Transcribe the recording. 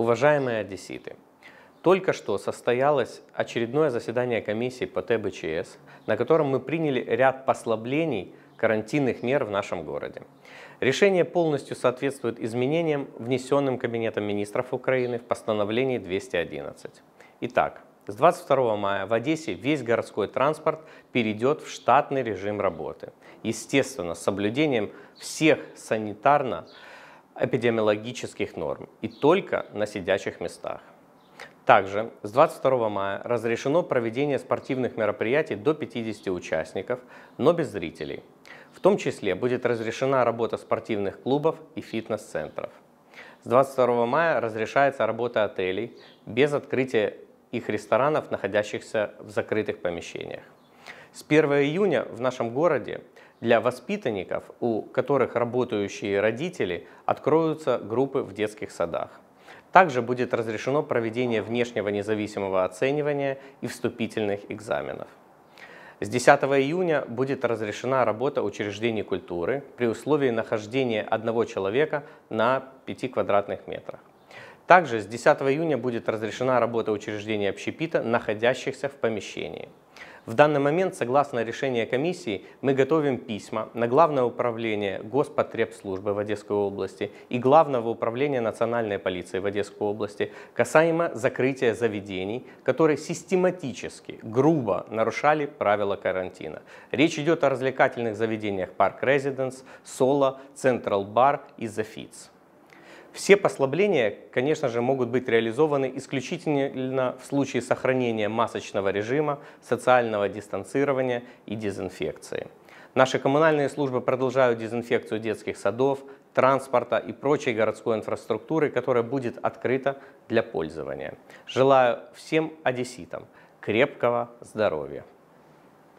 Уважаемые одесситы, только что состоялось очередное заседание комиссии по ТБЧС, на котором мы приняли ряд послаблений карантинных мер в нашем городе. Решение полностью соответствует изменениям, внесенным Кабинетом министров Украины в постановлении 211. Итак, с 22 мая в Одессе весь городской транспорт перейдет в штатный режим работы. Естественно, с соблюдением всех санитарно эпидемиологических норм и только на сидячих местах. Также с 22 мая разрешено проведение спортивных мероприятий до 50 участников, но без зрителей. В том числе будет разрешена работа спортивных клубов и фитнес-центров. С 22 мая разрешается работа отелей без открытия их ресторанов, находящихся в закрытых помещениях. С 1 июня в нашем городе для воспитанников, у которых работающие родители, откроются группы в детских садах. Также будет разрешено проведение внешнего независимого оценивания и вступительных экзаменов. С 10 июня будет разрешена работа учреждений культуры при условии нахождения одного человека на 5 квадратных метрах. Также с 10 июня будет разрешена работа учреждений общепита, находящихся в помещении. В данный момент, согласно решению комиссии, мы готовим письма на Главное управление Госпотребслужбы в Одесской области и Главного управления национальной полиции в Одесской области касаемо закрытия заведений, которые систематически, грубо нарушали правила карантина. Речь идет о развлекательных заведениях Парк Резиденс, Соло, Централ Бар и The Fits. Все послабления, конечно же, могут быть реализованы исключительно в случае сохранения масочного режима, социального дистанцирования и дезинфекции. Наши коммунальные службы продолжают дезинфекцию детских садов, транспорта и прочей городской инфраструктуры, которая будет открыта для пользования. Желаю всем одесситам крепкого здоровья!